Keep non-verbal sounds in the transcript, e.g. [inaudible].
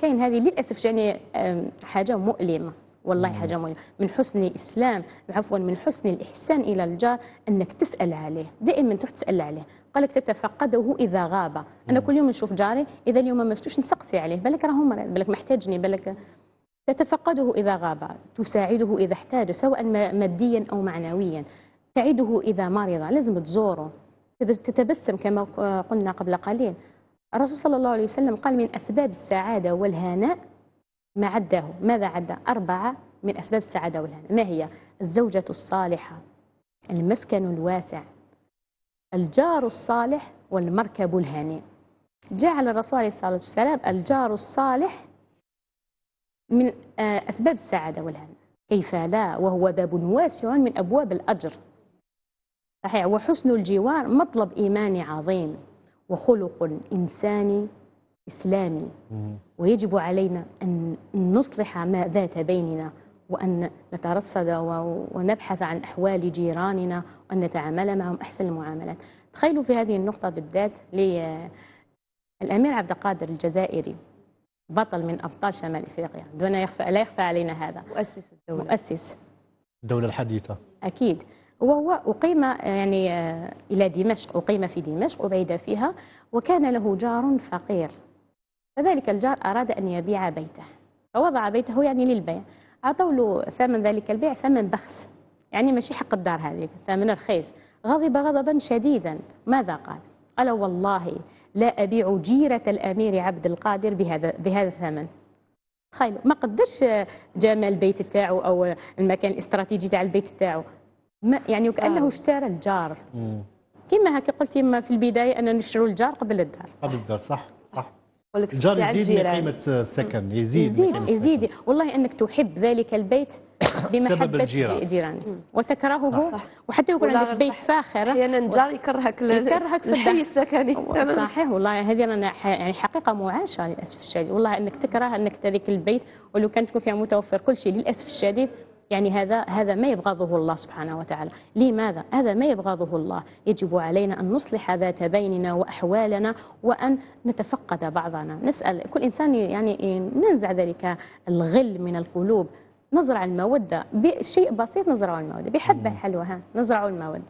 كاين هذه للاسف يعني حاجه مؤلمه والله حاجه مؤلمه من حسن الاسلام عفوا من حسن الاحسان الى الجار انك تسال عليه دائما تروح تسال عليه قال لك تتفقده اذا غاب انا كل يوم نشوف جاري اذا اليوم ما شفتوش نسقسي عليه بالك راه مريض بالك محتاجني بالك تتفقده اذا غاب تساعده اذا احتاج سواء ماديا او معنويا تعده اذا مرض لازم تزوره تتبسم كما قلنا قبل قليل الرسول صلى الله عليه وسلم قال من أسباب السعادة والهناء ما عده ماذا عدا أربعة من أسباب السعادة والهناء ما هي الزوجة الصالحة المسكن الواسع الجار الصالح والمركب الهنيء جعل الرسول عليه الصلاة والسلام الجار الصالح من آه، أسباب السعادة والهناء كيف لا وهو باب واسع من أبواب الأجر صحيح وحسن الجوار مطلب إيماني عظيم وخلق إنساني إسلامي ويجب علينا أن نصلح ما ذات بيننا وأن نترصد ونبحث عن أحوال جيراننا وأن نتعامل معهم أحسن المعاملات تخيلوا في هذه النقطة بالذات للأمير عبد القادر الجزائري بطل من أبطال شمال إفريقيا دون يخفى لا يخفى علينا هذا مؤسس الدولة مؤسس الدولة الحديثة أكيد وهو أقيم يعني آه، إلى دمشق أقيم في دمشق وبعد فيها وكان له جار فقير فذلك الجار أراد أن يبيع بيته فوضع بيته يعني للبيع أعطوا له ثمن ذلك البيع ثمن بخس يعني ماشي حق الدار هذه ثمن رخيص غضب غضبا شديدا ماذا قال؟ قال والله لا أبيع جيرة الأمير عبد القادر بهذا بهذا الثمن تخيلوا ما قدرش آه، جمال البيت تاعو أو المكان الاستراتيجي تاع البيت تاعو ما يعني وكانه آه. اشترى الجار كما هكا قلتي ما في البدايه اننا نشرو الجار قبل الدار قبل الدار صح صح الجار يزيد من قيمه السكن يزيد يزيد يزيد والله انك تحب ذلك البيت [coughs] بمحبة جيرانك وتكرهه وحتى يكون عندك بيت فاخر احيانا الجار يكرهك يكرهك في الحي السكني [laughs] صحيح والله هذه رانا يعني حقيقه معاشه للاسف الشديد والله انك تكره انك تذيك البيت ولو كان تكون فيها متوفر كل شيء للاسف الشديد يعني هذا هذا ما يبغضه الله سبحانه وتعالى لماذا هذا ما يبغضه الله يجب علينا أن نصلح ذات بيننا وأحوالنا وأن نتفقد بعضنا نسأل كل إنسان يعني ننزع ذلك الغل من القلوب نزرع المودة بشيء بسيط نزرع المودة بحبة حلوة ها نزرع المودة